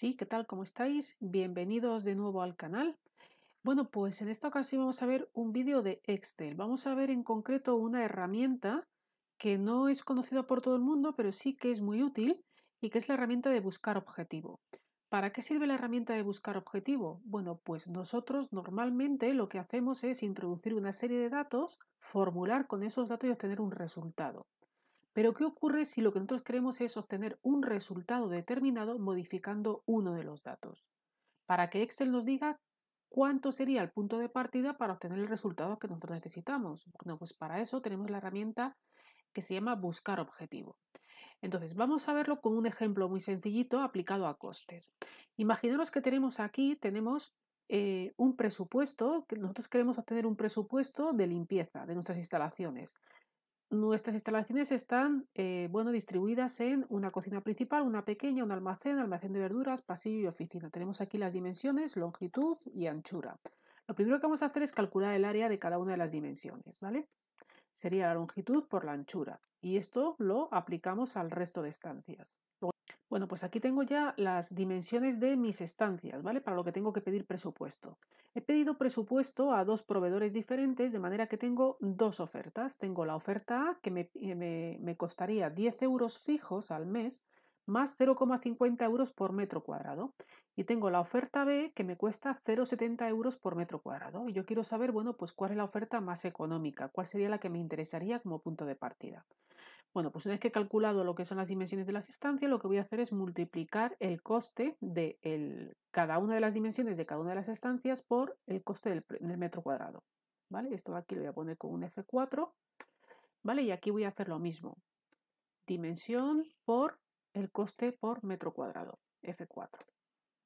Sí, ¿qué tal? ¿Cómo estáis? Bienvenidos de nuevo al canal. Bueno, pues en esta ocasión vamos a ver un vídeo de Excel. Vamos a ver en concreto una herramienta que no es conocida por todo el mundo, pero sí que es muy útil y que es la herramienta de buscar objetivo. ¿Para qué sirve la herramienta de buscar objetivo? Bueno, pues nosotros normalmente lo que hacemos es introducir una serie de datos, formular con esos datos y obtener un resultado. Pero ¿qué ocurre si lo que nosotros queremos es obtener un resultado determinado modificando uno de los datos? Para que Excel nos diga cuánto sería el punto de partida para obtener el resultado que nosotros necesitamos. pues para eso tenemos la herramienta que se llama buscar objetivo. Entonces, vamos a verlo con un ejemplo muy sencillito aplicado a costes. Imaginaros que tenemos aquí, tenemos eh, un presupuesto, que nosotros queremos obtener un presupuesto de limpieza de nuestras instalaciones. Nuestras instalaciones están eh, bueno, distribuidas en una cocina principal, una pequeña, un almacén, almacén de verduras, pasillo y oficina. Tenemos aquí las dimensiones, longitud y anchura. Lo primero que vamos a hacer es calcular el área de cada una de las dimensiones, ¿vale? Sería la longitud por la anchura y esto lo aplicamos al resto de estancias. Bueno, pues aquí tengo ya las dimensiones de mis estancias, ¿vale? Para lo que tengo que pedir presupuesto. He pedido presupuesto a dos proveedores diferentes, de manera que tengo dos ofertas. Tengo la oferta A, que me, eh, me costaría 10 euros fijos al mes, más 0,50 euros por metro cuadrado. Y tengo la oferta B, que me cuesta 0,70 euros por metro cuadrado. Y yo quiero saber, bueno, pues cuál es la oferta más económica, cuál sería la que me interesaría como punto de partida. Bueno, pues una vez que he calculado lo que son las dimensiones de las estancias, lo que voy a hacer es multiplicar el coste de cada una de las dimensiones de cada una de las estancias por el coste del, metro cuadrado. ¿Vale? Esto aquí lo voy a poner con un F4, ¿vale? Y aquí voy a hacer lo mismo. Dimensión por el coste por metro cuadrado, F4.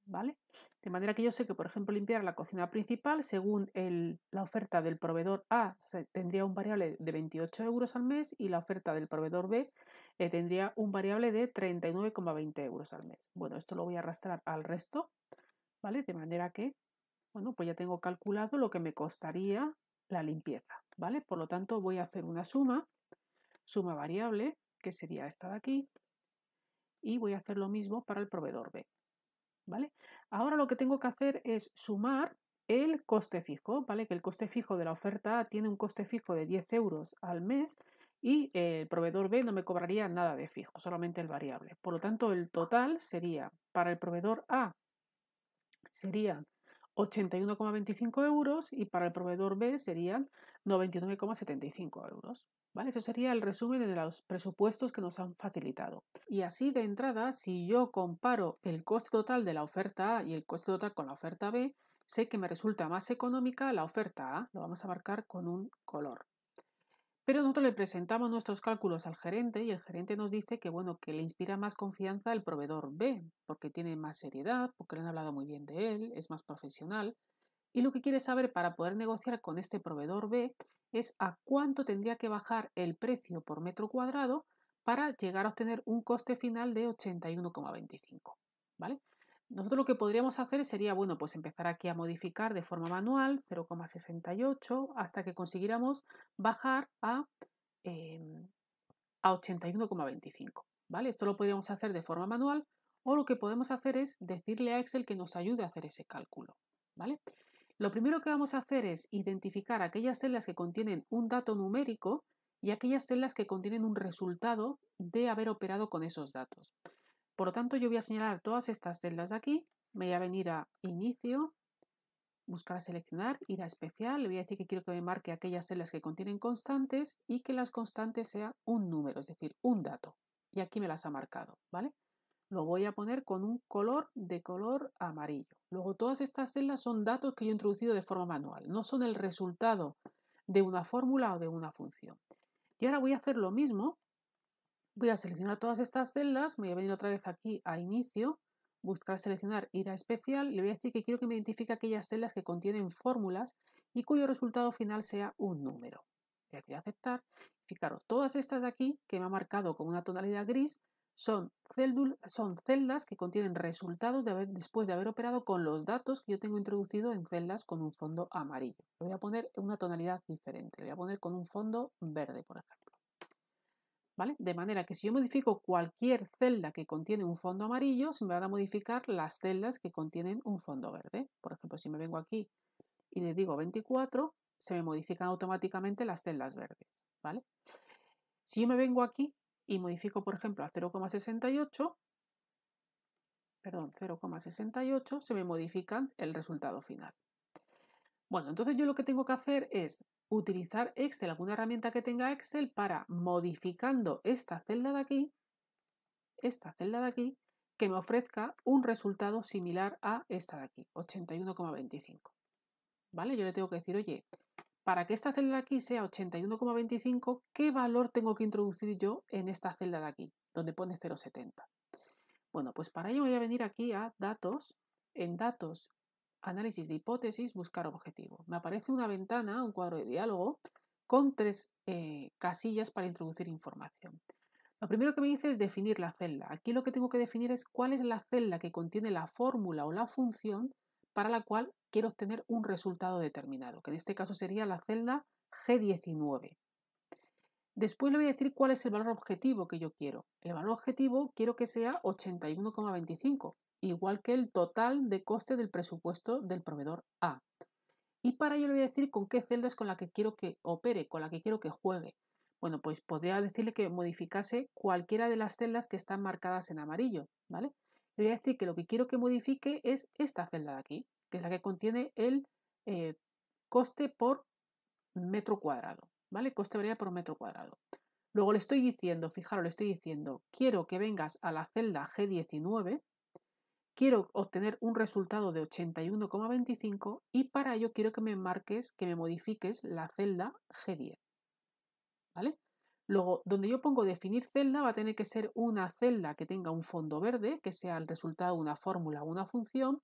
¿vale? De manera que yo sé que, por ejemplo, limpiar la cocina principal, según la oferta del proveedor A, tendría un variable de 28 euros al mes y la oferta del proveedor B eh, tendría un variable de 39,20 euros al mes. Bueno, esto lo voy a arrastrar al resto, ¿vale? De manera que, bueno, pues ya tengo calculado lo que me costaría la limpieza, ¿vale? Por lo tanto, voy a hacer una suma, suma variable, que sería esta de aquí, y voy a hacer lo mismo para el proveedor B. ¿vale? Ahora lo que tengo que hacer es sumar el coste fijo, ¿vale? Que el coste fijo de la oferta tiene un coste fijo de 10 euros al mes y el proveedor B no me cobraría nada de fijo, solamente el variable. Por lo tanto, el total sería para el proveedor A serían 81,25 euros y para el proveedor B serían 99,75 euros. ¿Vale? Eso sería el resumen de los presupuestos que nos han facilitado. Y así de entrada, si yo comparo el coste total de la oferta A y el coste total con la oferta B, sé que me resulta más económica la oferta A. Lo vamos a marcar con un color. Pero nosotros le presentamos nuestros cálculos al gerente y el gerente nos dice que bueno, que le inspira más confianza el proveedor B, porque tiene más seriedad, porque le han hablado muy bien de él, es más profesional. Y lo que quiere saber para poder negociar con este proveedor B es a cuánto tendría que bajar el precio por metro cuadrado para llegar a obtener un coste final de 81,25. ¿Vale? Nosotros lo que podríamos hacer sería, bueno, pues empezar aquí a modificar de forma manual 0,68 hasta que consiguiéramos bajar a, em, a 81,25. ¿Vale? Esto lo podríamos hacer de forma manual o lo que podemos hacer es decirle a Excel que nos ayude a hacer ese cálculo. ¿Vale? Lo primero que vamos a hacer es identificar aquellas celdas que contienen un dato numérico y aquellas celdas que contienen un resultado de haber operado con esos datos. Por lo tanto, yo voy a señalar todas estas celdas de aquí. Me voy a venir a Inicio, buscar seleccionar, ir a Especial. Le voy a decir que quiero que me marque aquellas celdas que contienen constantes y que las constantes sean un número, es decir, un dato. Y aquí me las ha marcado, ¿vale? lo voy a poner con un color de color amarillo. Luego todas estas celdas son datos que yo he introducido de forma manual, no son el resultado de una fórmula o de una función. Y ahora voy a hacer lo mismo, voy a seleccionar todas estas celdas, voy a venir otra vez aquí a inicio, buscar seleccionar ir a especial, le voy a decir que quiero que me identifique aquellas celdas que contienen fórmulas y cuyo resultado final sea un número. Voy a decir aceptar. Fijaros, todas estas de aquí que me ha marcado con una tonalidad gris son, son celdas que contienen resultados después de haber operado con los datos que yo tengo introducido en celdas con un fondo amarillo. voy a poner una tonalidad diferente, voy a poner con un fondo verde, por ejemplo. ¿Vale? De manera que si yo modifico cualquier celda que contiene un fondo amarillo, se me van a modificar las celdas que contienen un fondo verde. Por ejemplo, si me vengo aquí y le digo 24, se me modifican automáticamente las celdas verdes, ¿vale? Si yo me vengo aquí y modifico, por ejemplo, a 0,68, perdón, 0,68, se me modifican el resultado final. Bueno, entonces yo lo que tengo que hacer es utilizar Excel, alguna herramienta que tenga Excel, para modificando esta celda de aquí, esta celda de aquí, que me ofrezca un resultado similar a esta de aquí, 81,25. ¿Vale? Yo le tengo que decir, oye, para que esta celda aquí sea 81,25, ¿qué valor tengo que introducir yo en esta celda de aquí, donde pone 0,70? Bueno, pues para ello voy a venir aquí a datos, en datos, análisis de hipótesis, buscar objetivo. Me aparece una ventana, un cuadro de diálogo, con tres eh, casillas para introducir información. Lo primero que me dice es definir la celda. Aquí lo que tengo que definir es cuál es la celda que contiene la fórmula o la función para la cual quiero obtener un resultado determinado, que en este caso sería la celda G19. Después le voy a decir cuál es el valor objetivo que yo quiero. El valor objetivo quiero que sea 81,25, igual que el total de coste del presupuesto del proveedor A. Y para ello le voy a decir con qué celda es con la que quiero que opere, con la que quiero que juegue. Bueno, pues podría decirle que modificase cualquiera de las celdas que están marcadas en amarillo, ¿vale? Le voy a decir que lo que quiero que modifique es esta celda de aquí, que es la que contiene el eh, coste por metro cuadrado, ¿vale? Coste variable por metro cuadrado. Luego le estoy diciendo, fijaros, le estoy diciendo, quiero que vengas a la celda G19, quiero obtener un resultado de 81,25 y para ello quiero que me marques, que me modifiques la celda G10, ¿vale? Luego, donde yo pongo definir celda, va a tener que ser una celda que tenga un fondo verde, que sea el resultado de una fórmula o una función,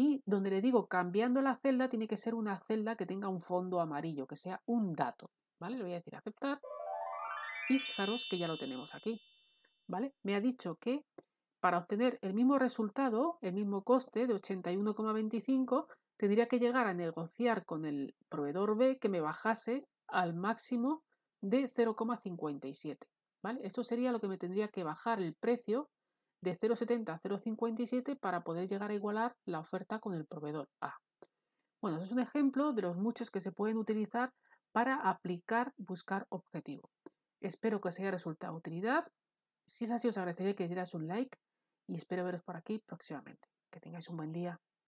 y donde le digo cambiando la celda, tiene que ser una celda que tenga un fondo amarillo, que sea un dato. ¿Vale? Le voy a decir aceptar. Y fijaros que ya lo tenemos aquí. ¿Vale? Me ha dicho que para obtener el mismo resultado, el mismo coste de 81,25, tendría que llegar a negociar con el proveedor B que me bajase al máximo de 0,57. ¿vale? Esto sería lo que me tendría que bajar el precio de 0,70 a 0,57 para poder llegar a igualar la oferta con el proveedor A. Bueno, eso es un ejemplo de los muchos que se pueden utilizar para aplicar buscar objetivo. Espero que os haya resultado utilidad. Si es así, os agradecería que dieras un like y espero veros por aquí próximamente. Que tengáis un buen día.